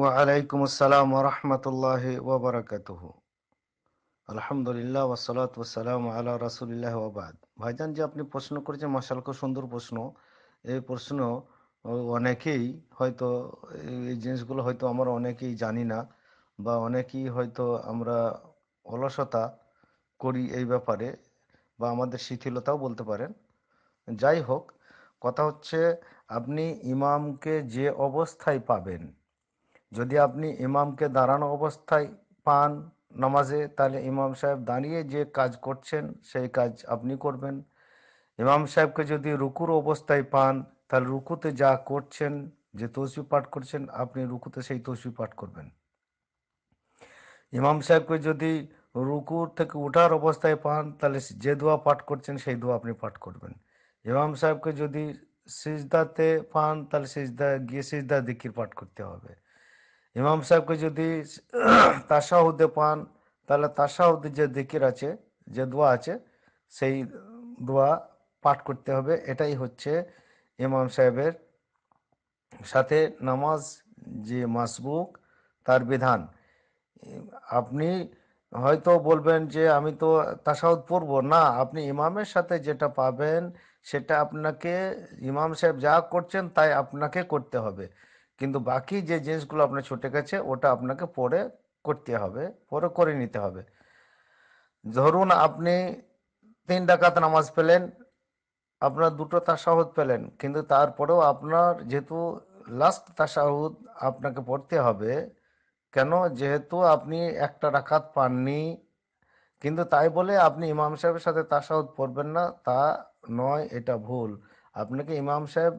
ওয়ালাইকুম আসসালাম রহমতুল্লাহ ওবরাকাত আলহামদুলিল্লাহ ওসলাত ওসালাম আল্লাহ রাসুলিল্লাহ ওবাদ ভাইজান যে আপনি প্রশ্ন করেছেন মশালকে সুন্দর প্রশ্ন এই প্রশ্ন অনেকেই হয়তো এই জিনিসগুলো হয়তো আমরা অনেকেই জানি না বা অনেকেই হয়তো আমরা অলসতা করি এই ব্যাপারে বা আমাদের শিথিলতাও বলতে পারেন যাই হোক কথা হচ্ছে আপনি ইমামকে যে অবস্থায় পাবেন যদি আপনি ইমামকে দাঁড়ানো অবস্থায় পান নামাজে তাহলে ইমাম সাহেব দাঁড়িয়ে যে কাজ করছেন সেই কাজ আপনি করবেন ইমাম সাহেবকে যদি রুকুর অবস্থায় পান তাহলে রুকুতে যা করছেন যে তসবি পাঠ করছেন আপনি রুকুতে সেই তসবি পাঠ করবেন ইমাম সাহেবকে যদি রুকুর থেকে ওঠার অবস্থায় পান তাহলে যে দোয়া পাঠ করছেন সেই দোয়া আপনি পাঠ করবেন ইমাম সাহেবকে যদি সিজদাতে পান তাহলে সিজদা গিয়ে সিজদা দিকির পাঠ করতে হবে ইমাম সাহেবকে যদি তাসাহুদে পান তাহলে তাসাহুদের যে দিকির আছে যে দোয়া আছে সেই দোয়া পাঠ করতে হবে এটাই হচ্ছে ইমাম সাহেবের সাথে নামাজ যে মাসবুক তার বিধান আপনি হয়তো বলবেন যে আমি তো তাসাউদ পড়ব না আপনি ইমামের সাথে যেটা পাবেন সেটা আপনাকে ইমাম সাহেব যা করছেন তাই আপনাকে করতে হবে কিন্তু বাকি যে জিনিসগুলো আপনার ছুটে গেছে ওটা আপনাকে পরে করতে হবে পরে করে নিতে হবে ধরুন আপনি তিন ডাকাত নামাজ পেলেন আপনার দুটো তাসাহুদ পেলেন কিন্তু তারপরেও আপনার যেহেতু লাস্ট তাসাহুদ আপনাকে পড়তে হবে কেন যেহেতু আপনি একটা রাখাত পাননি কিন্তু তাই বলে আপনি ইমাম সাহেবের সাথে তাসাহুদ পড়বেন না তা নয় এটা ভুল আপনাকে ইমাম সাহেব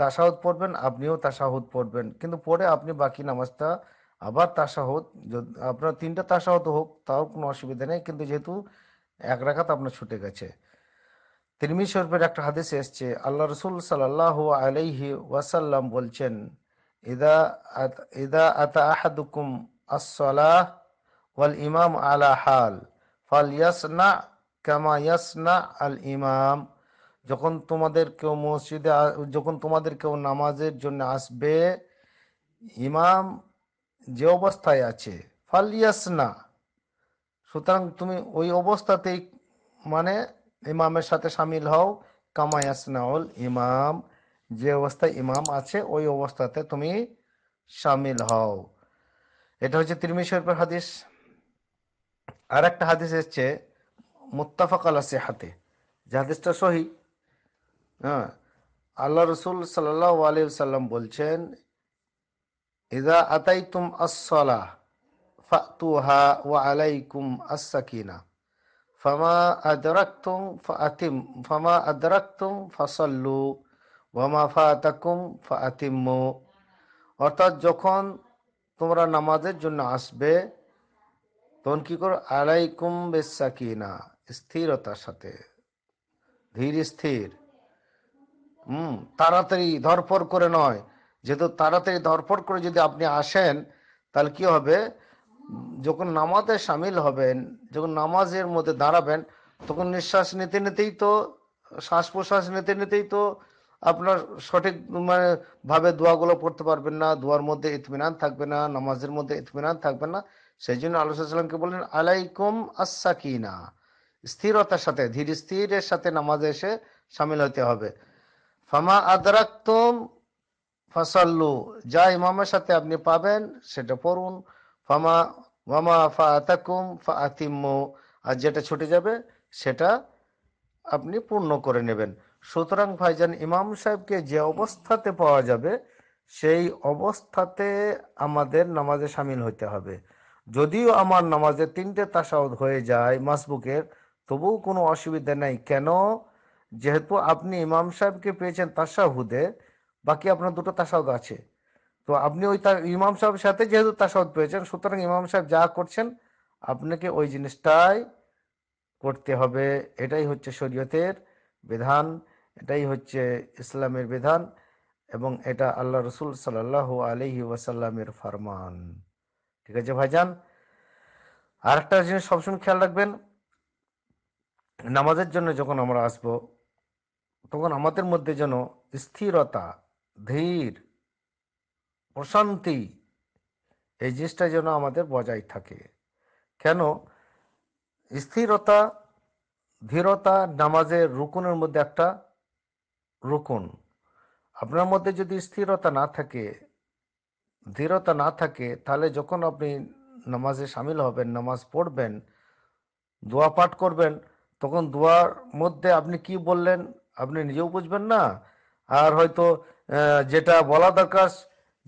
তাশাহুদ পড়বেন আপনিও তাশাহুদ পড়বেন কিন্তু পরে আপনি বাকি নামাজটা আবার তাশাহুদ আপনার তিনটা তাশাহুদ হোক তাও কোনো অসুবিধা নেই কিন্তু যেহেতু এক রাখাত আপনার ছুটে গেছে তিরমি শরীফের একটা হাদিস এসছে আল্লাহ রসুল সাল্লাহ আলাইহি ওয়াসাল্লাম বলছেন ইদা আতা আহাদুকুম আসলাহ ওয়াল ইমাম আলা হাল ফাল ইয়াসনা কামা ইয়াসনা আল ইমাম যখন তোমাদের কেউ মসজিদে যখন তোমাদের কেউ নামাজের জন্য আসবে ইমাম যে অবস্থায় আছে ফালিয়াস না সুতরাং তুমি ওই অবস্থাতেই মানে ইমামের সাথে সামিল হও হল ইমাম যে অবস্থায় ইমাম আছে ওই অবস্থাতে তুমি সামিল হও এটা হচ্ছে তিরমি হাদিস আর একটা হাদিস এসছে মুত্তাফাক আলাসে হাতে যে হাদিসটা সহি হ্যাঁ আল্লাহ রসুল সাল্লাহ আলী সাল্লাম বলছেন ইদা আতাইতুম আসলাহ ফাতুহা ওয়া আলাইকুম আসাকিনা ফামা আদরাকতুম ফাতিম ফামা আদরাকতুম ফাসল্লু ওয়ামা ফাতাকুম ফাতিম্মু অর্থাৎ যখন তোমরা নামাজের জন্য আসবে তখন কি করো আলাইকুম বেসাকিনা স্থিরতার সাথে ধীর স্থির হুম তাড়াতাড়ি ধরপড় করে নয় যেহেতু তাড়াতাড়ি ধরপড় করে যদি আপনি আসেন তাহলে কি হবে যখন নামাজে সামিল হবেন যখন নামাজের মধ্যে দাঁড়াবেন তখন নিঃশ্বাস নিতে নিতেই তো শ্বাস প্রশ্বাস নিতে নিতেই তো আপনার সঠিক মানে ভাবে দোয়াগুলো পড়তে পারবেন না দোয়ার মধ্যে ইতমিনান থাকবে না নামাজের মধ্যে ইতমিনান থাকবে না সেই জন্য আলোচনাকে বললেন আলাইকুম কিনা স্থিরতার সাথে ধীর স্থিরের সাথে নামাজে এসে সামিল হতে হবে ফামা তুম ফাসাল্লু যা ইমামের সাথে আপনি পাবেন সেটা পড়ুন ফামা মামা ফা আতাকুম ফা আতিম্ম আর যেটা ছুটে যাবে সেটা আপনি পূর্ণ করে নেবেন সুতরাং ভাইজান ইমাম সাহেবকে যে অবস্থাতে পাওয়া যাবে সেই অবস্থাতে আমাদের নামাজে সামিল হইতে হবে যদিও আমার নামাজে তিনটে তাসাউদ হয়ে যায় মাসবুকের তবুও কোনো অসুবিধা নাই কেন যেহেতু আপনি ইমাম সাহেবকে পেয়েছেন তাসাহুদে বাকি আপনার দুটো তাসাউদ আছে তো আপনি ওই ইমাম সাহেবের সাথে যেহেতু তাসাউদ পেয়েছেন সুতরাং ইমাম সাহেব যা করছেন আপনাকে ওই জিনিসটাই করতে হবে এটাই হচ্ছে শরীয়তের বিধান এটাই হচ্ছে ইসলামের বিধান এবং এটা আল্লাহ রসুল সাল্লাহ আলহি ওয়াসাল্লামের ফরমান ঠিক আছে ভাইজান আর একটা জিনিস সবসময় খেয়াল রাখবেন নামাজের জন্য যখন আমরা আসবো তখন আমাদের মধ্যে যেন স্থিরতা ধীর প্রশান্তি এই জিনিসটা যেন আমাদের বজায় থাকে কেন স্থিরতা ধীরতা নামাজের রুকুনের মধ্যে একটা রুকুন আপনার মধ্যে যদি স্থিরতা না থাকে ধীরতা না থাকে তাহলে যখন আপনি নামাজে সামিল হবেন নামাজ পড়বেন দোয়া পাঠ করবেন তখন দোয়ার মধ্যে আপনি কি বললেন আপনি নিজেও বুঝবেন না আর হয়তো যেটা বলা দরকার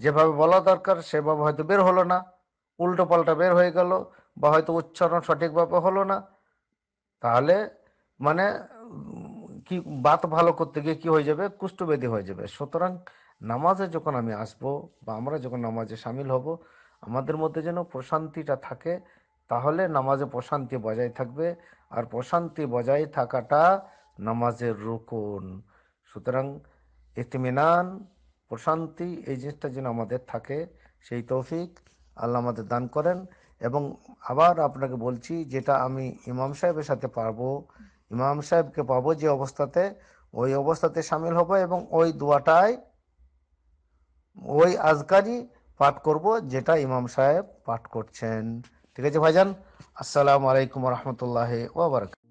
যেভাবে বলা দরকার সেভাবে হয়তো বের হলো না উল্টো পাল্টা বের হয়ে গেল বা হয়তো উচ্চারণ সঠিকভাবে হলো না তাহলে মানে কি বাত ভালো করতে গিয়ে কি হয়ে যাবে কুষ্ঠবেদী হয়ে যাবে সুতরাং নামাজে যখন আমি আসব বা আমরা যখন নামাজে সামিল হব আমাদের মধ্যে যেন প্রশান্তিটা থাকে তাহলে নামাজে প্রশান্তি বজায় থাকবে আর প্রশান্তি বজায় থাকাটা নামাজের রুকুন সুতরাং ইতমিনান প্রশান্তি এই জিনিসটা যেন আমাদের থাকে সেই তৌফিক আল্লাহ আমাদের দান করেন এবং আবার আপনাকে বলছি যেটা আমি ইমাম সাহেবের সাথে পারবো ইমাম সাহেবকে পাবো যে অবস্থাতে ওই অবস্থাতে সামিল হব এবং ওই দোয়াটাই ওই আজকারই পাঠ করব যেটা ইমাম সাহেব পাঠ করছেন ঠিক আছে ভাইজান আসসালামু আলাইকুম রহমতুল্লাহ ওবরাক